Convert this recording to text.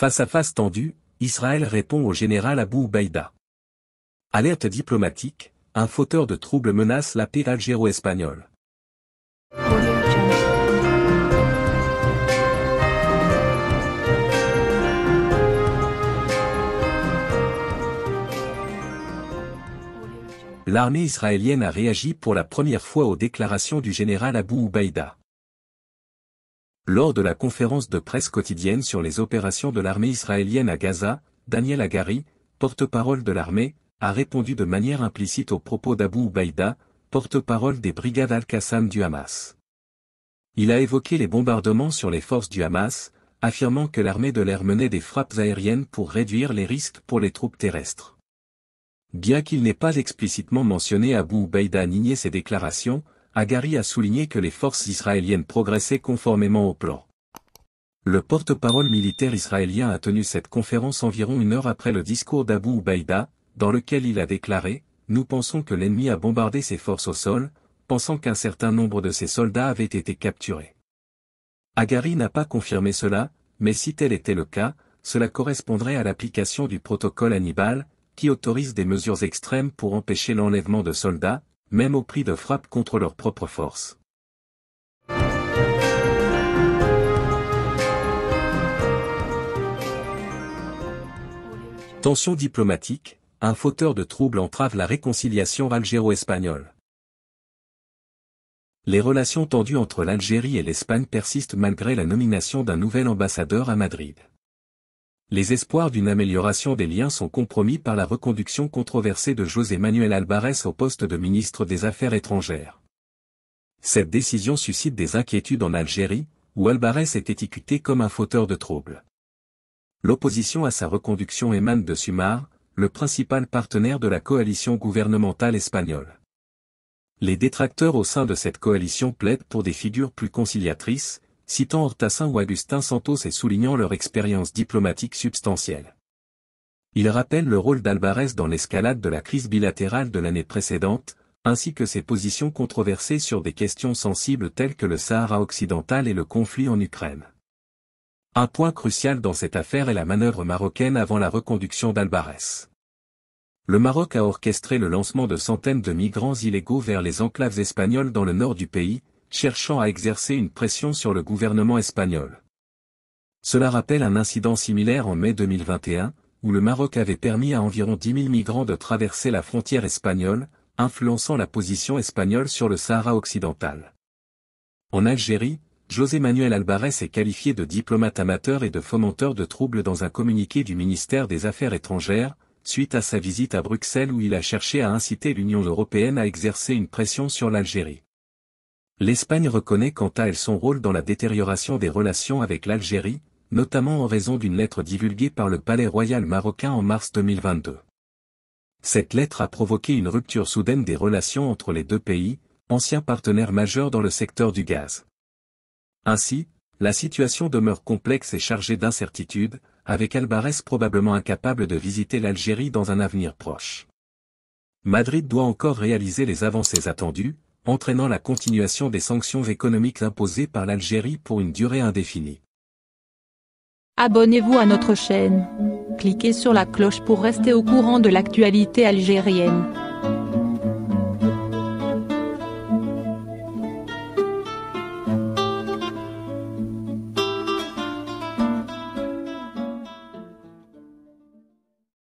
Face à face tendue, Israël répond au général Abu Ubaïda. Alerte diplomatique, un fauteur de troubles menace la paix algéro-espagnole. L'armée israélienne a réagi pour la première fois aux déclarations du général Abu Ubaïda. Lors de la conférence de presse quotidienne sur les opérations de l'armée israélienne à Gaza, Daniel Agari, porte-parole de l'armée, a répondu de manière implicite aux propos d'Abu Ubaïda, porte-parole des brigades Al-Qassam du Hamas. Il a évoqué les bombardements sur les forces du Hamas, affirmant que l'armée de l'air menait des frappes aériennes pour réduire les risques pour les troupes terrestres. Bien qu'il n'ait pas explicitement mentionné Abu Ubaïda nier ses déclarations, Agari a souligné que les forces israéliennes progressaient conformément au plan. Le porte-parole militaire israélien a tenu cette conférence environ une heure après le discours d'Abu Ubaïda, dans lequel il a déclaré « Nous pensons que l'ennemi a bombardé ses forces au sol, pensant qu'un certain nombre de ses soldats avaient été capturés. » Agari n'a pas confirmé cela, mais si tel était le cas, cela correspondrait à l'application du protocole Hannibal, qui autorise des mesures extrêmes pour empêcher l'enlèvement de soldats, même au prix de frappes contre leurs propres forces. Tensions diplomatiques, un fauteur de troubles entrave la réconciliation algéro-espagnole. Les relations tendues entre l'Algérie et l'Espagne persistent malgré la nomination d'un nouvel ambassadeur à Madrid les espoirs d'une amélioration des liens sont compromis par la reconduction controversée de José Manuel Alvarez au poste de ministre des Affaires étrangères. Cette décision suscite des inquiétudes en Algérie, où Alvarez est étiqueté comme un fauteur de troubles. L'opposition à sa reconduction émane de Sumar, le principal partenaire de la coalition gouvernementale espagnole. Les détracteurs au sein de cette coalition plaident pour des figures plus conciliatrices, citant Hortassin ou Agustin Santos et soulignant leur expérience diplomatique substantielle. Il rappelle le rôle d'Alvarez dans l'escalade de la crise bilatérale de l'année précédente, ainsi que ses positions controversées sur des questions sensibles telles que le Sahara occidental et le conflit en Ukraine. Un point crucial dans cette affaire est la manœuvre marocaine avant la reconduction d'Albarès. Le Maroc a orchestré le lancement de centaines de migrants illégaux vers les enclaves espagnoles dans le nord du pays, cherchant à exercer une pression sur le gouvernement espagnol. Cela rappelle un incident similaire en mai 2021, où le Maroc avait permis à environ 10 000 migrants de traverser la frontière espagnole, influençant la position espagnole sur le Sahara occidental. En Algérie, José Manuel Alvarez est qualifié de diplomate amateur et de fomenteur de troubles dans un communiqué du ministère des Affaires étrangères, suite à sa visite à Bruxelles où il a cherché à inciter l'Union européenne à exercer une pression sur l'Algérie. L'Espagne reconnaît quant à elle son rôle dans la détérioration des relations avec l'Algérie, notamment en raison d'une lettre divulguée par le palais royal marocain en mars 2022. Cette lettre a provoqué une rupture soudaine des relations entre les deux pays, anciens partenaires majeurs dans le secteur du gaz. Ainsi, la situation demeure complexe et chargée d'incertitudes, avec Albarès probablement incapable de visiter l'Algérie dans un avenir proche. Madrid doit encore réaliser les avancées attendues, entraînant la continuation des sanctions économiques imposées par l'Algérie pour une durée indéfinie. Abonnez-vous à notre chaîne. Cliquez sur la cloche pour rester au courant de l'actualité algérienne.